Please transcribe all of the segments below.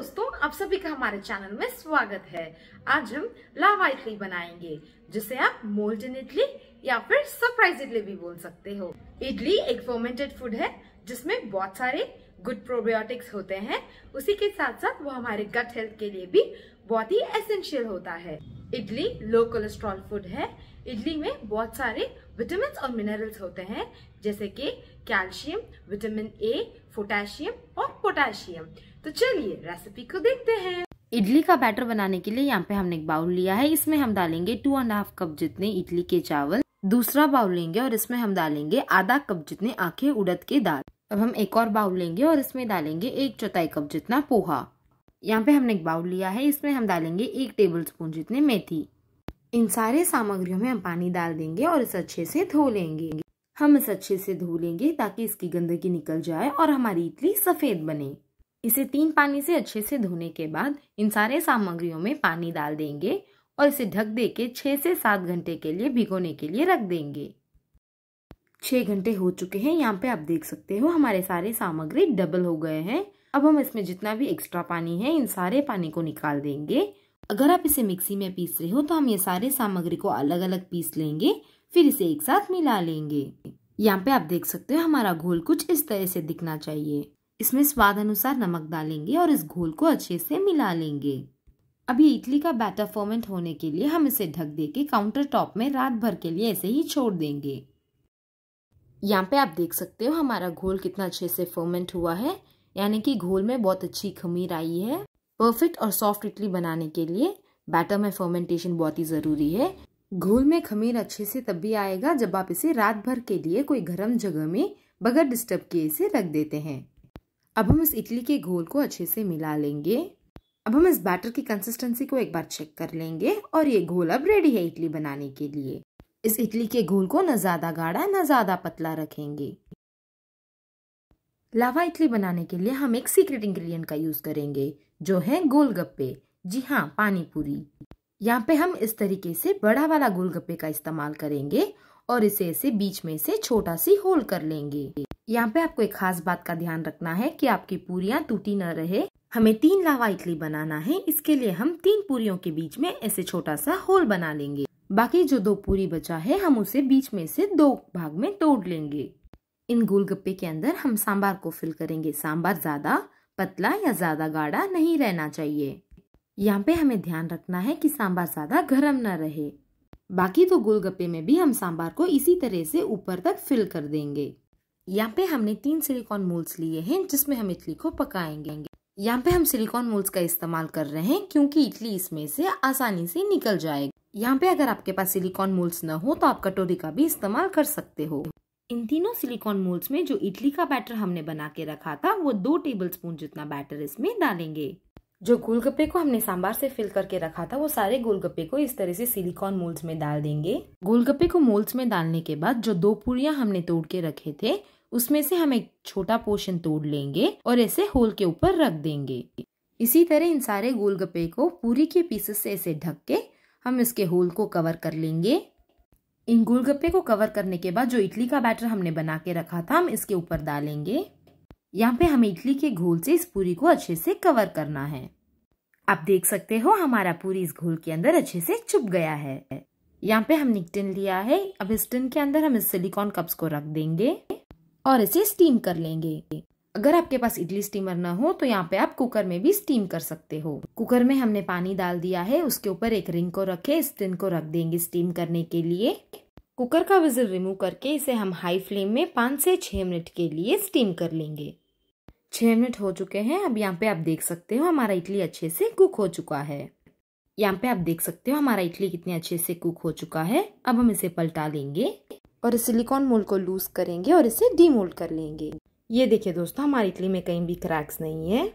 दोस्तों आप सभी का हमारे चैनल में स्वागत है आज हम लावा इडली बनाएंगे जिसे आप मोल्डन इडली या फिर सरप्राइज इडली भी बोल सकते हो इडली एक फर्मेंटेड फूड है जिसमें बहुत सारे गुड प्रोबायोटिक्स होते हैं उसी के साथ साथ वो हमारे गट हेल्थ के लिए भी बहुत ही एसेंशियल होता है इडली लो कोलेस्ट्रॉल फूड है इडली में बहुत सारे विटामिन और मिनरल्स होते हैं जैसे की कैल्शियम विटामिन ए पोटेशियम और पोटेशियम तो चलिए रेसिपी को देखते हैं इडली का बैटर बनाने के लिए यहाँ पे हमने एक बाउल लिया है इसमें हम डालेंगे टू एंड हाफ कप जितने इडली के चावल दूसरा बाउल लेंगे और इसमें हम डालेंगे आधा कप जितने आखे उड़द के दाल अब हम एक और बाउल लेंगे और इसमें डालेंगे एक चौथाई कप जितना पोहा यहाँ पे हमने एक बाउल लिया है इसमें हम डालेंगे एक टेबल स्पून जितने मेथी इन सारे सामग्रियों में हम पानी डाल देंगे और इसे अच्छे से धो लेंगे हम इसे अच्छे से धो लेंगे ताकि इसकी गंदगी निकल जाए और हमारी इडली सफेद बने इसे तीन पानी से अच्छे से धोने के बाद इन सारे सामग्रियों में पानी डाल देंगे और इसे ढक दे के छह से सात घंटे के लिए भिगोने के लिए रख देंगे छह घंटे हो चुके हैं यहाँ पे आप देख सकते हो हमारे सारे सामग्री डबल हो गए हैं अब हम इसमें जितना भी एक्स्ट्रा पानी है इन सारे पानी को निकाल देंगे अगर आप इसे मिक्सी में पीस रहे हो तो हम ये सारे सामग्री को अलग अलग पीस लेंगे फिर इसे एक साथ मिला लेंगे यहाँ पे आप देख सकते हो हमारा घोल कुछ इस तरह से दिखना चाहिए इसमें स्वाद अनुसार नमक डालेंगे और इस घोल को अच्छे से मिला लेंगे अभी इडली का बैटर फॉर्मेंट होने के लिए हम इसे ढक दे के काउंटर टॉप में रात भर के लिए ऐसे ही छोड़ देंगे यहाँ पे आप देख सकते हो हमारा घोल कितना अच्छे से फर्मेंट हुआ है यानी कि घोल में बहुत अच्छी खमीर आई है परफेक्ट और सॉफ्ट इडली बनाने के लिए बैटर में फर्मेंटेशन बहुत ही ज़रूरी है घोल में खमीर अच्छे से तब भी आएगा जब आप इसे रात भर के लिए कोई गर्म जगह में बगैर डिस्टर्ब किए इसे रख देते हैं अब हम इस इडली के घोल को अच्छे से मिला लेंगे अब हम इस बैटर की कंसिस्टेंसी को एक बार चेक कर लेंगे और ये घोल अब रेडी है इडली बनाने के लिए इस इडली के घोल को न ज़्यादा गाढ़ा न ज़्यादा पतला रखेंगे लावा इडली बनाने के लिए हम एक सीक्रेट इंग्रेडिएंट का यूज़ करेंगे जो है गोलगप्पे जी हाँ पानी पूरी यहाँ पे हम इस तरीके से बड़ा वाला गोलगप्पे का इस्तेमाल करेंगे और इसे ऐसे बीच में से छोटा सी होल कर लेंगे यहाँ पे आपको एक खास बात का ध्यान रखना है कि आपकी पूरियाँ टूटी न रहे हमें तीन लावा इडली बनाना है इसके लिए हम तीन पूरियों के बीच में ऐसे छोटा सा होल बना लेंगे बाकी जो दो पूरी बचा है हम उसे बीच में से दो भाग में तोड़ लेंगे इन गोलगप्पे के अंदर हम सांबार को फिल करेंगे सांबार ज्यादा पतला या ज्यादा गाढ़ा नहीं रहना चाहिए यहाँ पे हमें ध्यान रखना है कि सांबार ज्यादा गर्म न रहे बाकी तो गोलगप्पे में भी हम सांबार को इसी तरह से ऊपर तक फिल कर देंगे यहाँ पे हमने तीन सिलिकॉन मूल्स लिए हैं जिसमें हम इडली को पकाएंगे यहाँ पे हम सिलिकॉन मूल्स का इस्तेमाल कर रहे हैं क्योंकि इडली इसमें से आसानी से निकल जाएगी यहाँ पे अगर आपके पास सिलिकॉन मूल्स न हो तो आप कटोरी का भी इस्तेमाल कर सकते हो इन तीनों सिलिकॉन मूल्स में जो इडली का बैटर हमने बना के रखा था वो दो टेबल स्पून जितना बैटर इसमें डालेंगे जो गोलगप्पे को हमने सांबार से फिल करके रखा था वो सारे गोलगप्पे को इस तरह से सिलिकॉन मोल्ड्स में डाल देंगे गोलगप्पे को मोल्ड्स में डालने के बाद जो दो पूरियां हमने तोड़ के रखे थे उसमें से हम एक छोटा पोर्शन तोड़ लेंगे और ऐसे होल के ऊपर रख देंगे इसी तरह इन सारे गोलगप्पे को पूरी के पीसेस से ऐसे ढक के हम इसके होल को कवर कर लेंगे इन गोलगप्पे को कवर करने के बाद जो इडली का बैटर हमने बना के रखा था हम इसके ऊपर डालेंगे यहाँ पे हमें इडली के घोल से इस पूरी को अच्छे से कवर करना है आप देख सकते हो हमारा पूरी इस घोल के अंदर अच्छे से चुप गया है यहाँ पे हमने टिन लिया है अब इस टिन के अंदर हम इस सिलिकॉन कप्स को रख देंगे और इसे स्टीम कर लेंगे अगर आपके पास इडली स्टीमर ना हो तो यहाँ पे आप कुकर में भी स्टीम कर सकते हो कुकर में हमने पानी डाल दिया है उसके ऊपर एक रिंग को रखे इस रिंग को रख देंगे स्टीम करने के लिए कुकर का विजिल रिमूव करके इसे हम हाई फ्लेम में पाँच से छह मिनट के लिए स्टीम कर लेंगे छह मिनट हो चुके हैं अब यहाँ पे आप देख सकते हो हमारा इडली अच्छे से कुक हो चुका है यहाँ पे आप देख सकते हो हमारा इडली कितने अच्छे से कुक हो चुका है अब हम इसे पलटा लेंगे और इस सिलिकॉन मोल्ड को लूज़ करेंगे और इसे डीमोल्ड कर लेंगे ये देखिए दोस्तों हमारी इडली में कहीं भी क्रैक्स नहीं है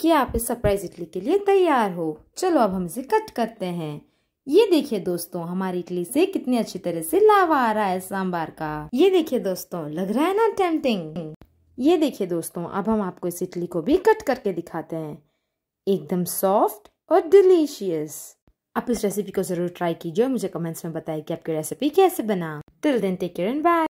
कि आप इस सरप्राइज इडली के लिए तैयार हो चलो अब हम इसे कट करते हैं ये देखिए दोस्तों हमारी इडली से कितनी अच्छी तरह से लावा आ रहा है सांबार का ये देखिए दोस्तों लग रहा है ना टेम्पिंग ये देखिए दोस्तों अब हम आपको इस इडली को भी कट करके दिखाते हैं एकदम सॉफ्ट और डिलीशियस आप इस रेसिपी को ज़रूर ट्राई कीजिए मुझे कमेंट्स में बताइए कि आपकी रेसिपी कैसे बना till then take care and bye